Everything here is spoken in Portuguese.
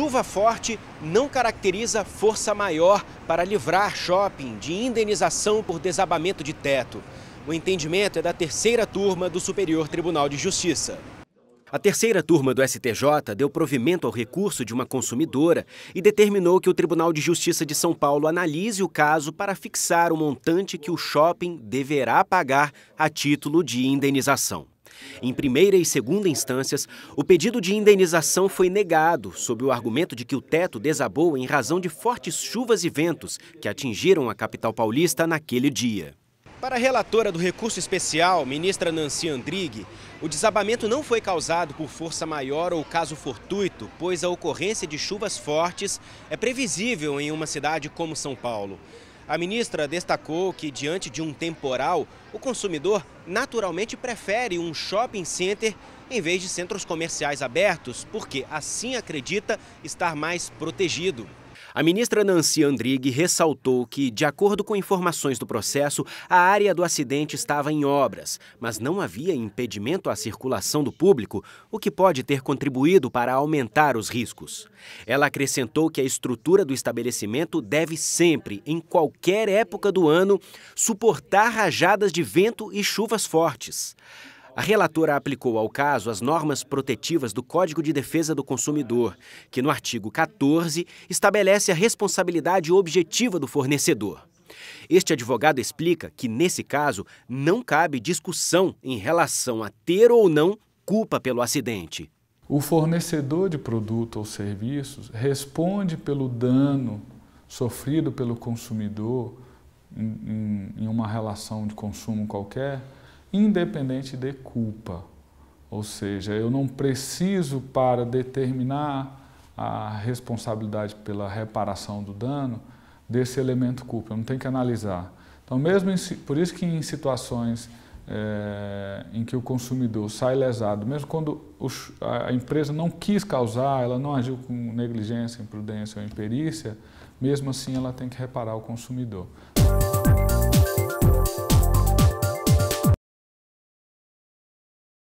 Chuva forte não caracteriza força maior para livrar shopping de indenização por desabamento de teto. O entendimento é da terceira turma do Superior Tribunal de Justiça. A terceira turma do STJ deu provimento ao recurso de uma consumidora e determinou que o Tribunal de Justiça de São Paulo analise o caso para fixar o montante que o shopping deverá pagar a título de indenização. Em primeira e segunda instâncias, o pedido de indenização foi negado, sob o argumento de que o teto desabou em razão de fortes chuvas e ventos que atingiram a capital paulista naquele dia. Para a relatora do recurso especial, ministra Nancy Andrighi, o desabamento não foi causado por força maior ou caso fortuito, pois a ocorrência de chuvas fortes é previsível em uma cidade como São Paulo. A ministra destacou que, diante de um temporal, o consumidor naturalmente prefere um shopping center em vez de centros comerciais abertos, porque assim acredita estar mais protegido. A ministra Nancy Andrighi ressaltou que, de acordo com informações do processo, a área do acidente estava em obras, mas não havia impedimento à circulação do público, o que pode ter contribuído para aumentar os riscos. Ela acrescentou que a estrutura do estabelecimento deve sempre, em qualquer época do ano, suportar rajadas de vento e chuvas fortes. A relatora aplicou ao caso as normas protetivas do Código de Defesa do Consumidor, que no artigo 14 estabelece a responsabilidade objetiva do fornecedor. Este advogado explica que, nesse caso, não cabe discussão em relação a ter ou não culpa pelo acidente. O fornecedor de produto ou serviços responde pelo dano sofrido pelo consumidor em, em, em uma relação de consumo qualquer independente de culpa. Ou seja, eu não preciso para determinar a responsabilidade pela reparação do dano desse elemento culpa, eu não tenho que analisar. Então, mesmo em, por isso que em situações é, em que o consumidor sai lesado, mesmo quando o, a empresa não quis causar, ela não agiu com negligência, imprudência ou imperícia, mesmo assim ela tem que reparar o consumidor.